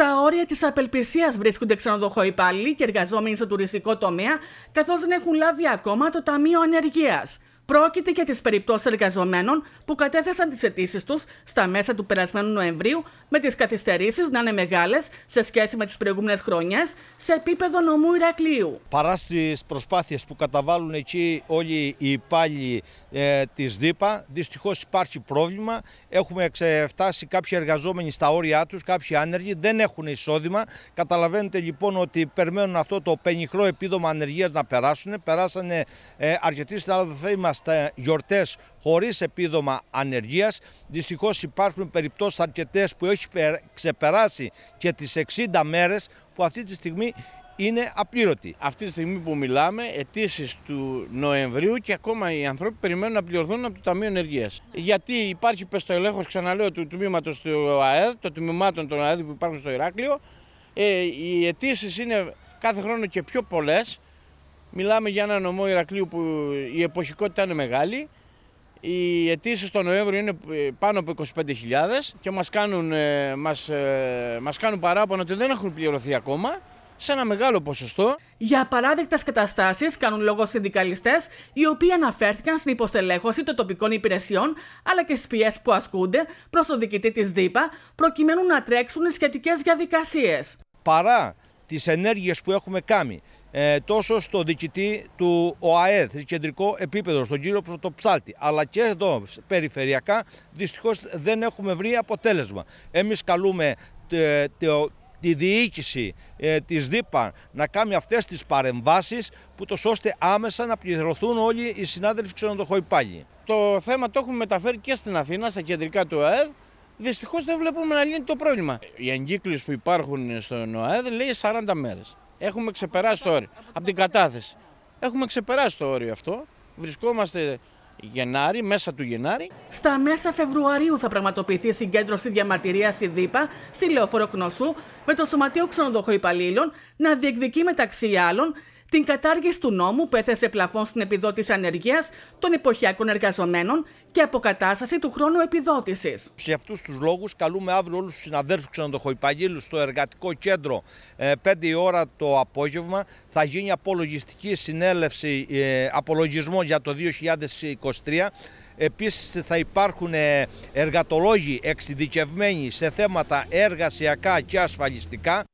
Στα όρια της απελπισίας βρίσκονται ξενοδοχό υπάλληλοι και εργαζόμενοι στο τουριστικό τομέα, καθώς δεν έχουν λάβει ακόμα το Ταμείο Ανεργίας πρόκειται για τις περιπτώσεις εργαζομένων που κατέθεσαν τις αιτήσεις τους στα μέσα του περασμένου Νοεμβρίου, με τις καθυστερήσεις να είναι μεγάλες σε σχέση με τις προηγούμενες χρονιές σε επίπεδο νομού Ηρακλείου. Παρά στις προσπάθειες που καταβάλουν εκεί όλοι οι υπάλληλοι ε, της ΔΥΠΑ, δυστυχώς υπάρχει πρόβλημα. Έχουμε ξεφτάσει κάποιοι εργαζόμενοι στα όρια τους, κάποιοι άνεργοι, δεν έχουν εισόδημα. Καταλαβαίνετε λοιπόν ότι περιμένουν αυτό το πενιχρό επίδομα ανεργίας να περάσουν. Περάσανε ε, αρκετοί συνάδελφοί μας στα γιορτές χωρίς επίδομα ανεργίας. Δυστυχώς υπάρχουν περιπτώσεις αρκετές που έχει ξεπεράσει και τις 60 μέρες που αυτή τη στιγμή είναι απλήρωτη. Αυτή τη στιγμή που μιλάμε, αιτήσεις του Νοεμβρίου και ακόμα οι άνθρωποι περιμένουν να πληρωθούν από το Ταμείο Ενεργείας. Γιατί υπάρχει πεστοελέγχο, ξαναλέω, του τμήματος του ΑΕΔ, των τμήματων των ΑΕΔ που υπάρχουν στο Ηράκλειο. Ε, οι αιτήσεις είναι κάθε χρόνο και πιο πολλές. Μιλάμε για ένα νομό Ηρακλείου που η εποχικότητα είναι μεγάλη. Οι αιτήσεις στο Νοέμβριο είναι ε, πάνω από 25.000 και μας κάνουν, ε, μας, ε, μας κάνουν παράπονο ότι δεν έχουν πληρωθεί ακόμα σε ένα μεγάλο ποσοστό. Για απαράδεκτε καταστάσεις κάνουν λόγο συνδικαλιστές, οι οποίοι αναφέρθηκαν στην υποστελέχωση των τοπικών υπηρεσιών αλλά και στις πιέσεις που ασκούνται προς τον διοικητή της ΔΥΠΑ, προκειμένου να τρέξουν οι σχετικές διαδικασίες. Παρά τις ενέργειες που έχουμε κάνει ε, τόσο στο διοικητή του ΟΑΕΔ, κεντρικό επίπεδο, στον κύριο Πρωτοψάλτη, αλλά και εδώ περιφερειακά, δυστυχώς δεν έχουμε βρει αποτέλεσμα. Εμείς καλούμε ε, τη διοίκηση ε, της ΔΥΠΑ να κάνει αυτές τις παρεμβάσεις που το ώστε άμεσα να πληρωθούν όλοι οι συνάδελφοι ξενοδοχοϊπάλλοι. Το θέμα το έχουμε μεταφέρει και στην Αθήνα, στα κεντρικά του ΟΑΕΔ, Δυστυχώς δεν βλέπουμε να λύνει το πρόβλημα. Οι εγκύκλειε που υπάρχουν στο ΟΑΕΔ λέει 40 μέρες. Έχουμε ξεπεράσει το όριο. Από την κατάθεση. Έχουμε ξεπεράσει το όριο αυτό. Βρισκόμαστε Γενάρη, μέσα του Γενάρη. Στα μέσα Φεβρουαρίου θα πραγματοποιηθεί συγκέντρωση διαμαρτυρίας στη ΔΥΠΑ, στη Λεωφόρο Κνωσού, με το Σωματείο Ξενοδοχοϊπαλλήλων να διεκδικεί μεταξύ άλλων την κατάργηση του νόμου που έθεσε πλαφόν στην επιδότηση ανεργίας των εποχιακών εργαζομένων και αποκατάσταση του χρόνου επιδότησης. Σε αυτούς τους λόγους, καλούμε αύριο όλους τους συναδέλφους ξενοδοχοϊπαγγείλου στο εργατικό κέντρο 5 ε, η ώρα το απόγευμα. Θα γίνει απολογιστική συνέλευση ε, απολογισμό για το 2023. Επίσης θα υπάρχουν ε, εργατολόγοι εξειδικευμένοι σε θέματα εργασιακά και ασφαλιστικά.